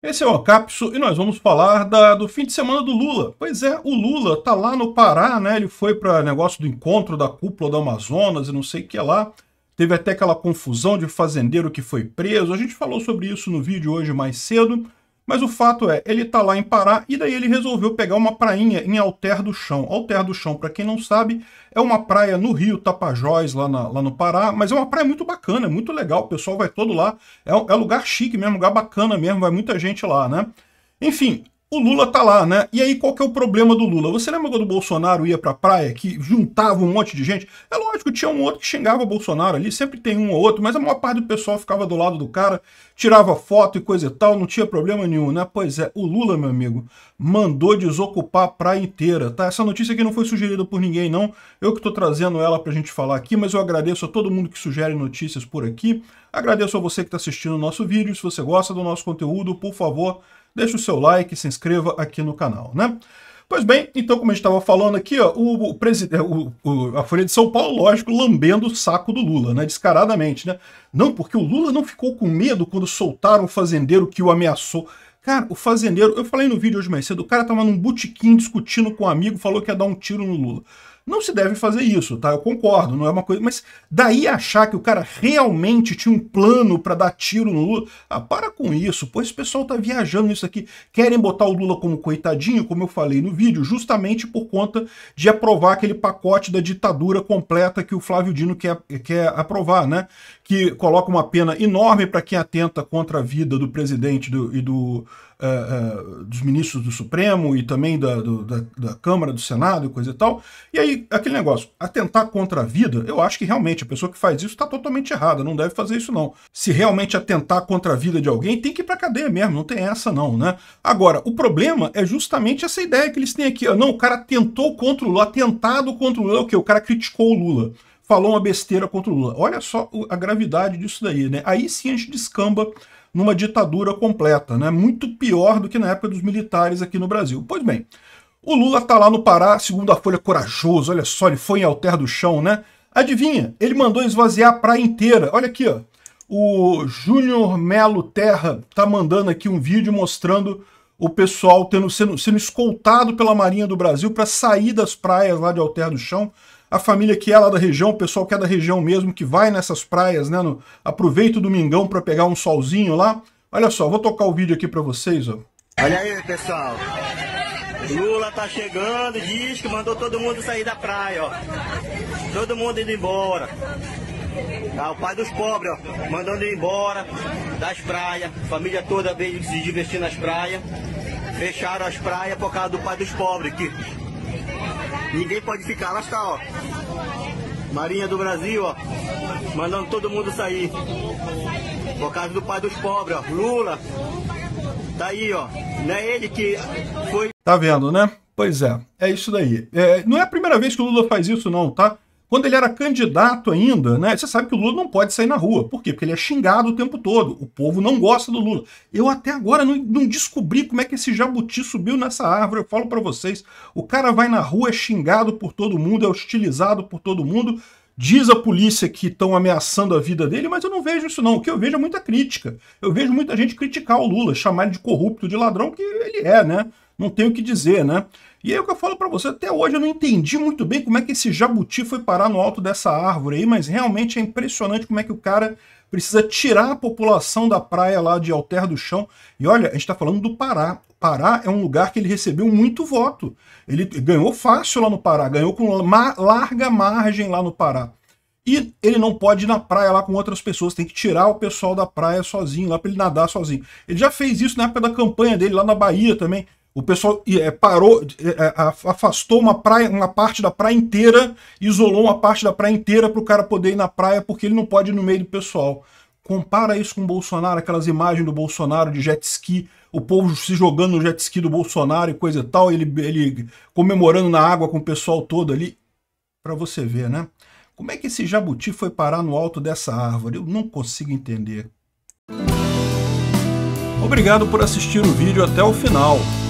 Esse é o Acapso e nós vamos falar da, do fim de semana do Lula. Pois é, o Lula tá lá no Pará, né? Ele foi para negócio do encontro da cúpula do Amazonas e não sei o que lá. Teve até aquela confusão de fazendeiro que foi preso. A gente falou sobre isso no vídeo hoje mais cedo. Mas o fato é, ele está lá em Pará e daí ele resolveu pegar uma prainha em Alter do Chão. Alter do Chão, para quem não sabe, é uma praia no Rio Tapajós, lá, na, lá no Pará, mas é uma praia muito bacana, é muito legal, o pessoal vai todo lá. É, é lugar chique mesmo, lugar bacana mesmo, vai muita gente lá, né? Enfim, o Lula tá lá, né? E aí qual que é o problema do Lula? Você lembra quando o Bolsonaro ia pra praia, que juntava um monte de gente? É lógico, tinha um outro que xingava o Bolsonaro ali, sempre tem um ou outro, mas a maior parte do pessoal ficava do lado do cara, tirava foto e coisa e tal, não tinha problema nenhum, né? Pois é, o Lula, meu amigo, mandou desocupar a praia inteira, tá? Essa notícia aqui não foi sugerida por ninguém, não. Eu que tô trazendo ela pra gente falar aqui, mas eu agradeço a todo mundo que sugere notícias por aqui. Agradeço a você que está assistindo o nosso vídeo. Se você gosta do nosso conteúdo, por favor, deixe o seu like e se inscreva aqui no canal, né? Pois bem, então, como a gente estava falando aqui, ó, o, é, o, o, a Folha de São Paulo, lógico, lambendo o saco do Lula, né? Descaradamente, né? Não, porque o Lula não ficou com medo quando soltaram o fazendeiro que o ameaçou. Cara, o fazendeiro, eu falei no vídeo hoje mais cedo, o cara tava num botequim discutindo com um amigo, falou que ia dar um tiro no Lula. Não se deve fazer isso, tá? Eu concordo, não é uma coisa. Mas daí achar que o cara realmente tinha um plano para dar tiro no Lula. Ah, para com isso, pô, esse pessoal tá viajando nisso aqui. Querem botar o Lula como coitadinho, como eu falei no vídeo, justamente por conta de aprovar aquele pacote da ditadura completa que o Flávio Dino quer, quer aprovar, né? Que coloca uma pena enorme para quem atenta contra a vida do presidente do, e do uh, uh, dos ministros do Supremo e também da, do, da, da, Câmara, do Senado e coisa e tal. E aí, aquele negócio, atentar contra a vida, eu acho que realmente a pessoa que faz isso está totalmente errada, não deve fazer isso não. Se realmente atentar contra a vida de alguém, tem que ir para cadeia mesmo, não tem essa não, né? Agora, o problema é justamente essa ideia que eles têm aqui, não, o cara tentou contra o Lula, atentado contra o Lula, é o que? O cara criticou o Lula falou uma besteira contra o Lula. Olha só a gravidade disso daí, né? Aí sim a gente descamba numa ditadura completa, né? muito pior do que na época dos militares aqui no Brasil. Pois bem, o Lula está lá no Pará, segundo a Folha, corajoso, olha só, ele foi em Alter do Chão, né? Adivinha, ele mandou esvaziar a praia inteira. Olha aqui, ó. o Júnior Melo Terra está mandando aqui um vídeo mostrando o pessoal tendo, sendo, sendo escoltado pela Marinha do Brasil para sair das praias lá de Alter do Chão. A família que é lá da região, o pessoal que é da região mesmo, que vai nessas praias, né? No, aproveita o domingão para pegar um solzinho lá. Olha só, vou tocar o vídeo aqui para vocês, ó. Olha aí, pessoal. Lula tá chegando, diz que mandou todo mundo sair da praia, ó. Todo mundo indo embora. Ah, o pai dos pobres, ó, mandando ir embora das praias. Família toda veio se divertir nas praias. Fecharam as praias por causa do pai dos pobres, que ninguém pode ficar. Lá está, ó. Marinha do Brasil, ó, mandando todo mundo sair. Por causa do pai dos pobres, ó. Lula. Tá aí, ó. Não é ele que foi. Tá vendo, né? Pois é, é isso daí. É, não é a primeira vez que o Lula faz isso, não, tá? Quando ele era candidato ainda, né? Você sabe que o Lula não pode sair na rua. Por quê? Porque ele é xingado o tempo todo. O povo não gosta do Lula. Eu até agora não, não descobri como é que esse jabuti subiu nessa árvore. Eu falo para vocês, o cara vai na rua, é xingado por todo mundo, é hostilizado por todo mundo. Diz a polícia que estão ameaçando a vida dele, mas eu não vejo isso não. O que eu vejo é muita crítica. Eu vejo muita gente criticar o Lula, chamar ele de corrupto, de ladrão, que ele é, né? não tem o que dizer, né? E aí o que eu falo para você, até hoje eu não entendi muito bem como é que esse jabuti foi parar no alto dessa árvore aí, mas realmente é impressionante como é que o cara precisa tirar a população da praia lá de Alter do Chão. E olha, a gente está falando do Pará. Pará é um lugar que ele recebeu muito voto. Ele ganhou fácil lá no Pará, ganhou com larga margem lá no Pará. E ele não pode ir na praia lá com outras pessoas, tem que tirar o pessoal da praia sozinho, lá para ele nadar sozinho. Ele já fez isso na época da campanha dele, lá na Bahia também. O pessoal é, parou, é, é afastou uma praia, uma parte da praia inteira, isolou uma parte da praia inteira para o cara poder ir na praia porque ele não pode ir no meio do pessoal. Compara isso com o Bolsonaro, aquelas imagens do Bolsonaro de jet ski, o povo se jogando no jet ski do Bolsonaro e coisa e tal, ele, ele comemorando na água com o pessoal todo ali. Para você ver, né? Como é que esse jabuti foi parar no alto dessa árvore? Eu não consigo entender. Obrigado por assistir o vídeo até o final.